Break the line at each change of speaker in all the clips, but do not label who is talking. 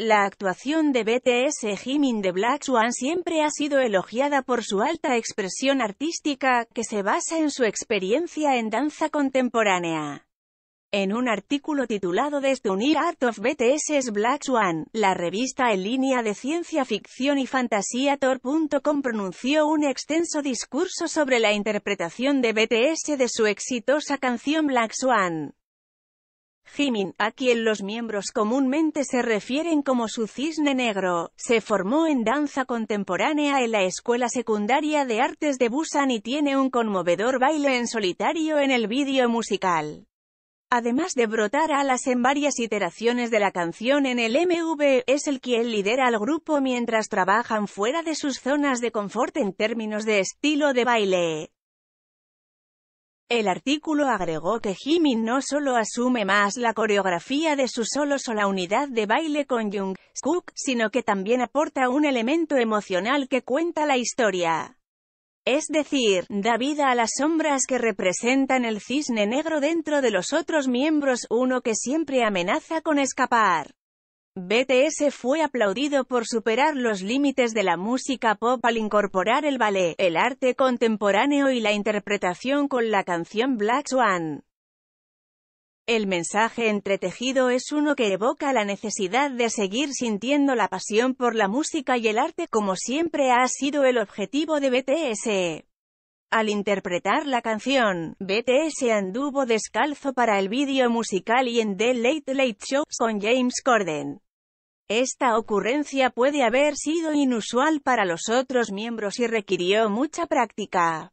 La actuación de BTS Jimin de Black Swan siempre ha sido elogiada por su alta expresión artística, que se basa en su experiencia en danza contemporánea. En un artículo titulado The Art of BTS's Black Swan, la revista en línea de ciencia ficción y fantasía Tor.com pronunció un extenso discurso sobre la interpretación de BTS de su exitosa canción Black Swan. Jimin, a quien los miembros comúnmente se refieren como su cisne negro, se formó en danza contemporánea en la Escuela Secundaria de Artes de Busan y tiene un conmovedor baile en solitario en el vídeo musical. Además de brotar alas en varias iteraciones de la canción en el MV, es el quien lidera al grupo mientras trabajan fuera de sus zonas de confort en términos de estilo de baile. El artículo agregó que Jimin no solo asume más la coreografía de su solo o la unidad de baile con Jung sino que también aporta un elemento emocional que cuenta la historia. Es decir, da vida a las sombras que representan el cisne negro dentro de los otros miembros, uno que siempre amenaza con escapar. BTS fue aplaudido por superar los límites de la música pop al incorporar el ballet, el arte contemporáneo y la interpretación con la canción Black Swan. El mensaje entretejido es uno que evoca la necesidad de seguir sintiendo la pasión por la música y el arte como siempre ha sido el objetivo de BTS. Al interpretar la canción, BTS anduvo descalzo para el vídeo musical y en The Late Late Show con James Corden. Esta ocurrencia puede haber sido inusual para los otros miembros y requirió mucha práctica.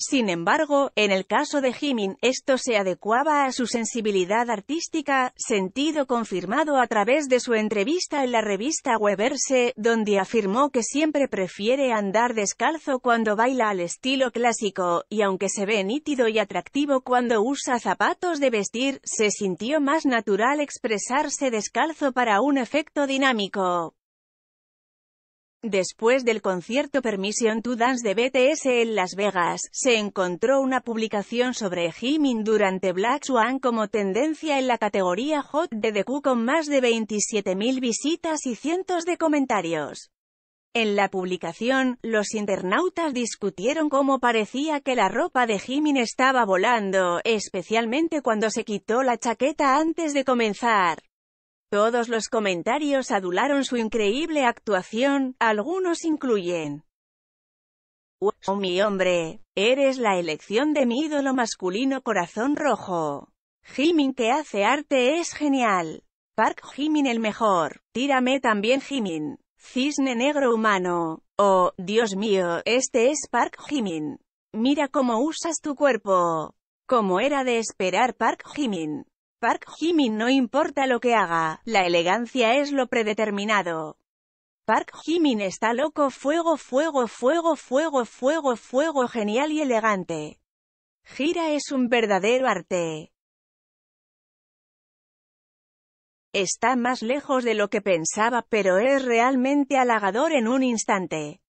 Sin embargo, en el caso de Jimin, esto se adecuaba a su sensibilidad artística, sentido confirmado a través de su entrevista en la revista Weverse, donde afirmó que siempre prefiere andar descalzo cuando baila al estilo clásico, y aunque se ve nítido y atractivo cuando usa zapatos de vestir, se sintió más natural expresarse descalzo para un efecto dinámico. Después del concierto Permission to Dance de BTS en Las Vegas, se encontró una publicación sobre Jimin durante Black Swan como tendencia en la categoría Hot de DQ con más de 27.000 visitas y cientos de comentarios. En la publicación, los internautas discutieron cómo parecía que la ropa de Jimin estaba volando, especialmente cuando se quitó la chaqueta antes de comenzar. Todos los comentarios adularon su increíble actuación, algunos incluyen Oh mi hombre! Eres la elección de mi ídolo masculino corazón rojo. Jimin que hace arte es genial. Park Jimin el mejor. Tírame también Jimin. Cisne negro humano. Oh, Dios mío, este es Park Jimin. Mira cómo usas tu cuerpo. Como era de esperar Park Jimin. Park Jimin no importa lo que haga, la elegancia es lo predeterminado. Park Jimin está loco, fuego, fuego, fuego, fuego, fuego, fuego, genial y elegante. Gira es un verdadero arte. Está más lejos de lo que pensaba, pero es realmente halagador en un instante.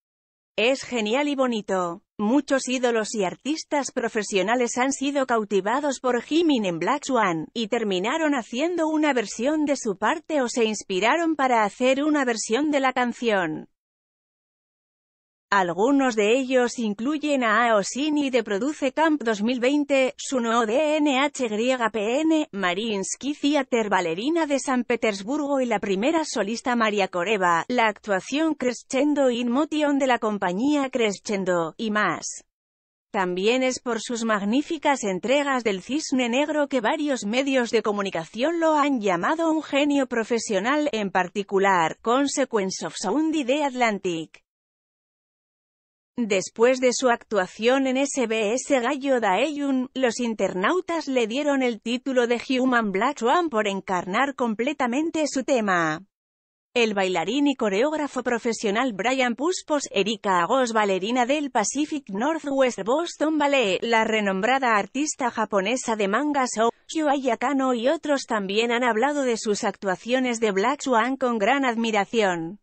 Es genial y bonito. Muchos ídolos y artistas profesionales han sido cautivados por Jimin en Black Swan, y terminaron haciendo una versión de su parte o se inspiraron para hacer una versión de la canción. Algunos de ellos incluyen a Aosini de Produce Camp 2020, su Suno PN, Mariinsky Theater Ballerina de San Petersburgo y la primera solista María Coreva, la actuación Crescendo in Motion de la compañía Crescendo, y más. También es por sus magníficas entregas del cisne negro que varios medios de comunicación lo han llamado un genio profesional, en particular, Consequence of Sound y The Atlantic. Después de su actuación en SBS Gallo Daeyun, los internautas le dieron el título de Human Black Swan por encarnar completamente su tema. El bailarín y coreógrafo profesional Brian Puspos, Erika Agos, bailarina del Pacific Northwest Boston Ballet, la renombrada artista japonesa de manga Show, Ayakano y otros también han hablado de sus actuaciones de Black Swan con gran admiración.